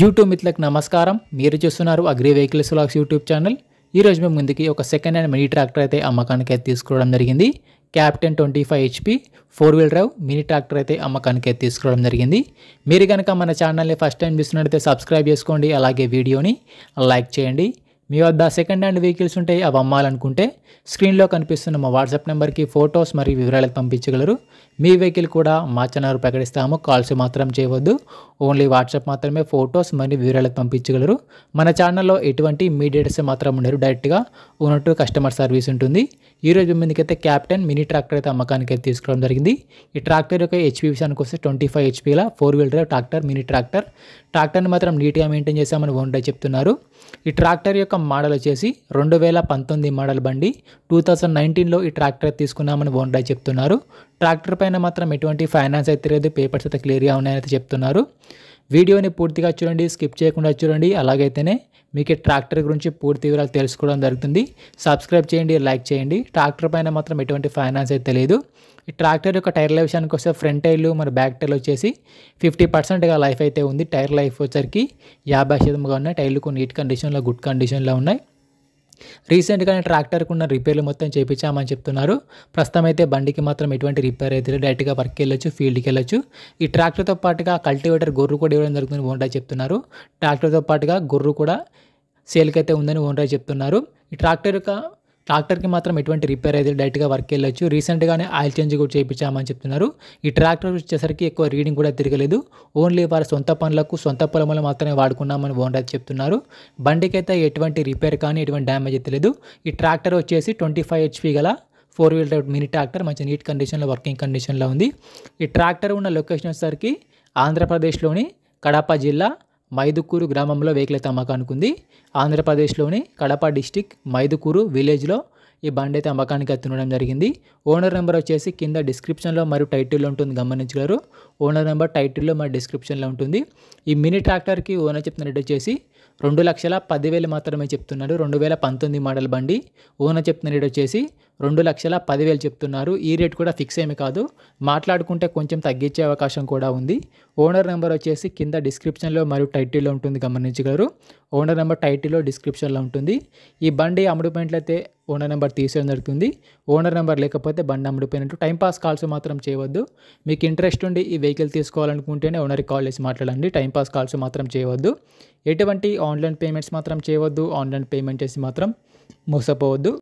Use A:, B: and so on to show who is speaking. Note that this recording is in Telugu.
A: యూట్యూబ్ మిత్రులకు నమస్కారం మీరు చూస్తున్నారు అగ్రి వెహికల్స్ లాక్స్ యూట్యూబ్ ఛానల్ ఈరోజు మేము ముందుకి ఒక సెకండ్ హ్యాండ్ మినీ ట్రాక్టర్ అయితే అమ్మకానికి అయితే తీసుకురావడం జరిగింది captain twenty five HP four wheel drive mini tractor అయితే అమ్మకానికి అయితే తీసుకురావడం జరిగింది మీరు కనుక మన ఛానల్ని ఫస్ట్ టైం చూస్తున్నట్టయితే సబ్స్క్రైబ్ చేసుకోండి అలాగే వీడియోని లైక్ చేయండి మీ వద్ద సెకండ్ హ్యాండ్ వెహికల్స్ ఉంటే అవి అమ్మాలనుకుంటే స్క్రీన్లో కనిపిస్తున్న మా వాట్సాప్ నెంబర్కి ఫొటోస్ మరియు వివరాలు పంపించగలరు మీ వెహికల్ కూడా మా ఛానల్ ప్రకటిస్తాము కాల్స్ మాత్రం చేయవద్దు ఓన్లీ వాట్సాప్ మాత్రమే ఫొటోస్ మరియు వివరాలు పంపించగలరు మన ఛానల్లో ఎటువంటి మీడియేటర్స్ మాత్రం ఉండరు డైరెక్ట్గా ఉన్నట్టు కస్టమర్ సర్వీస్ ఉంటుంది ఈరోజు ముందుకైతే క్యాప్టెన్ మినీ ట్రాక్టర్ అయితే అమ్మకానికి అయితే తీసుకోవడం జరిగింది ఈ ట్రాక్టర్ యొక్క హెచ్పీ విషయానికి వస్తే ట్వంటీ ఫైవ్ హెచ్పీల four wheel drive tractor mini tractor ట్రాక్టర్ని మాత్రం నీట్గా మెయింటైన్ చేశామని ఓనర్ చెప్తున్నారు ఈ ట్రాక్టర్ యొక్క మొత్తం మోడల్ వచ్చేసి రెండు వేల పంతొమ్మిది మోడల్ బండి టూ థౌజండ్ నైన్టీన్లో ఈ ట్రాక్టర్ తీసుకున్నామని ఓన్ చెప్తున్నారు ట్రాక్టర్ పైన మాత్రం ఎటువంటి ఫైనాన్స్ అయితే లేదు పేపర్స్ అయితే క్లియర్గా ఉన్నాయని చెప్తున్నారు వీడియోని పూర్తిగా చూడండి స్కిప్ చేయకుండా చూడండి అలాగైతేనే మీకు ట్రాక్టర్ గురించి పూర్తి వివరాలు తెలుసుకోవడం జరుగుతుంది సబ్స్క్రైబ్ చేయండి లైక్ చేయండి ట్రాక్టర్ పైన మాత్రం ఎటువంటి ఫైనాన్స్ అయితే లేదు ఈ ట్రాక్టర్ యొక్క టైర్ల విషయానికి వస్తే ఫ్రంట్ టైర్లు మరి బ్యాక్ టైర్లు వచ్చేసి ఫిఫ్టీ పర్సెంట్గా లైఫ్ అయితే ఉంది టైర్ లైఫ్ వచ్చరికి యాభై శాతంగా ఉన్నాయి టైర్లు కొన్ని నీట్ కండిషన్లో గుడ్ కండిషన్లో ఉన్నాయి రీసెంట్గానే ట్రాక్టర్కి ఉన్న రిపేర్లు మొత్తం చేయించామని చెప్తున్నారు ప్రస్తుతం అయితే బండికి మాత్రం ఎటువంటి రిపేర్ అయితే డైరెక్ట్గా వర్క్కి వెళ్ళొచ్చు ఫీల్డ్కి వెళ్ళొచ్చు ఈ ట్రాక్టర్తో పాటుగా కల్టివేటర్ గొర్రు కూడా ఇవ్వడం జరుగుతుంది హోండా చెప్తున్నారు ట్రాక్టర్తో పాటుగా గొర్రు కూడా సేల్కి అయితే ఉందని ఓనర్ చెప్తున్నారు ఈ ట్రాక్టర్ యొక్క ట్రాక్టర్కి మాత్రం ఎటువంటి రిపేర్ అయితే డైరెక్ట్గా వర్క్ వెళ్ళొచ్చు రీసెంట్గానే ఆయిల్ చేంజ్ కూడా చేయించామని చెప్తున్నారు ఈ ట్రాక్టర్ వచ్చేసరికి ఎక్కువ రీడింగ్ కూడా తిరగలేదు ఓన్లీ వారి సొంత పనులకు సొంత పొలంలో మాత్రమే వాడుకున్నామని ఓనర్ అయితే చెప్తున్నారు బండికైతే ఎటువంటి రిపేర్ కానీ ఎటువంటి డ్యామేజ్ అయితే లేదు ఈ ట్రాక్టర్ వచ్చేసి ట్వంటీ ఫైవ్ హెచ్పి గల four wheel drive mini tractor మంచి నీట్ కండిషన్లో వర్కింగ్ కండిషన్లో ఉంది ఈ ట్రాక్టర్ ఉన్న లొకేషన్ వచ్చేసరికి ఆంధ్రప్రదేశ్లోని కడప జిల్లా మైదుకూరు గ్రామంలో వెహికల్ అయితే అమ్మకానికి ఉంది ఆంధ్రప్రదేశ్లోని కడప డిస్టిక్ మైదుకూరు విలేజ్లో ఈ బండి అయితే అమ్మకానికి ఎత్తుండడం జరిగింది ఓనర్ నెంబర్ వచ్చేసి కింద డిస్క్రిప్షన్లో మరియు టైటిల్లో ఉంటుంది గమనించగలరు ఓనర్ నెంబర్ టైటిల్లో మరి డిస్క్రిప్షన్లో ఉంటుంది ఈ మినీ ట్రాక్టర్కి ఓనర్ చెప్తున్న రేట్ వచ్చేసి రెండు లక్షల పదివేలు మాత్రమే చెప్తున్నారు రెండు వేల పంతొమ్మిది మోడల్ బండి ఓనర్ చెప్తున్న రేట్ వచ్చేసి రెండు లక్షల పదివేలు చెప్తున్నారు ఈ రేట్ కూడా ఫిక్స్ ఏమి కాదు మాట్లాడుకుంటే కొంచెం తగ్గించే అవకాశం కూడా ఉంది ఓనర్ నెంబర్ వచ్చేసి కింద డిస్క్రిప్షన్లో మరియు టైటిల్లో ఉంటుంది గమనించగలరు ఓనర్ నెంబర్ టైటిల్లో డిస్క్రిప్షన్లో ఉంటుంది ఈ బండి అమ్ముడు అయితే ఓనర్ నెంబర్ తీసేయడం జరుగుతుంది ఓనర్ నెంబర్ లేకపోతే బండి అమ్ముడిపోయినట్టు టైంపాస్ కాల్స్ మాత్రం చేయవద్దు మీకు ఇంట్రెస్ట్ ఉండి ఈ వెహికల్ తీసుకోవాలనుకుంటేనే ఓనర్కి కాల్ చేసి మాట్లాడండి టైంపాస్ కాల్స్ మాత్రం చేయవద్దు ఎటువంటి ఆన్లైన్ పేమెంట్స్ మాత్రం చేయవద్దు ఆన్లైన్ పేమెంట్ చేసి మాత్రం మోసపోవద్దు